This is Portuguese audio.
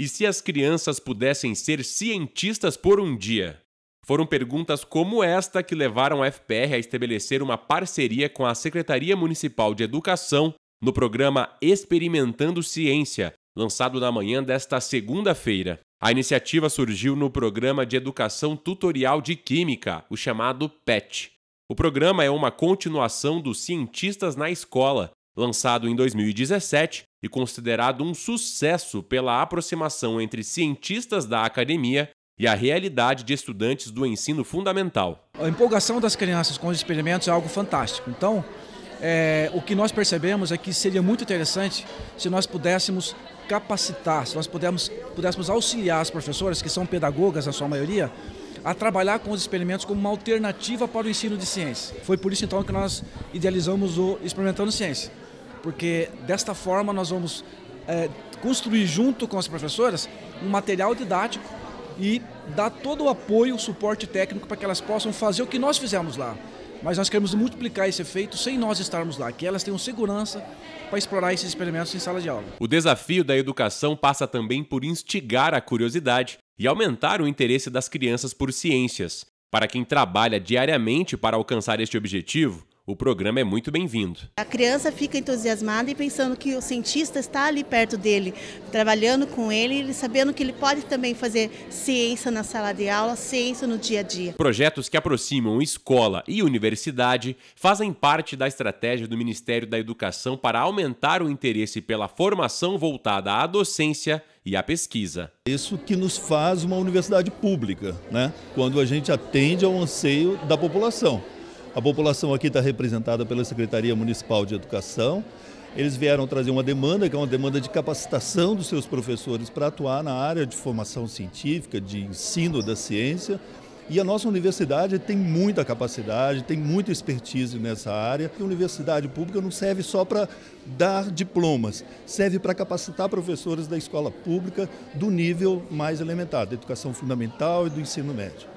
E se as crianças pudessem ser cientistas por um dia? Foram perguntas como esta que levaram a FPR a estabelecer uma parceria com a Secretaria Municipal de Educação no programa Experimentando Ciência, lançado na manhã desta segunda-feira. A iniciativa surgiu no programa de educação tutorial de química, o chamado PET. O programa é uma continuação dos cientistas na escola, Lançado em 2017 e considerado um sucesso pela aproximação entre cientistas da academia e a realidade de estudantes do ensino fundamental. A empolgação das crianças com os experimentos é algo fantástico. Então, é, o que nós percebemos é que seria muito interessante se nós pudéssemos capacitar, se nós pudéssemos, pudéssemos auxiliar as professoras, que são pedagogas na sua maioria, a trabalhar com os experimentos como uma alternativa para o ensino de ciência. Foi por isso então que nós idealizamos o Experimentando Ciência, porque desta forma nós vamos é, construir junto com as professoras um material didático e dar todo o apoio, o suporte técnico para que elas possam fazer o que nós fizemos lá. Mas nós queremos multiplicar esse efeito sem nós estarmos lá, que elas tenham segurança para explorar esses experimentos em sala de aula. O desafio da educação passa também por instigar a curiosidade e aumentar o interesse das crianças por ciências. Para quem trabalha diariamente para alcançar este objetivo, o programa é muito bem-vindo. A criança fica entusiasmada e pensando que o cientista está ali perto dele, trabalhando com ele, sabendo que ele pode também fazer ciência na sala de aula, ciência no dia a dia. Projetos que aproximam escola e universidade fazem parte da estratégia do Ministério da Educação para aumentar o interesse pela formação voltada à docência e à pesquisa. Isso que nos faz uma universidade pública, né? quando a gente atende ao anseio da população. A população aqui está representada pela Secretaria Municipal de Educação. Eles vieram trazer uma demanda, que é uma demanda de capacitação dos seus professores para atuar na área de formação científica, de ensino da ciência. E a nossa universidade tem muita capacidade, tem muita expertise nessa área. A universidade pública não serve só para dar diplomas, serve para capacitar professores da escola pública do nível mais elementar, da educação fundamental e do ensino médio.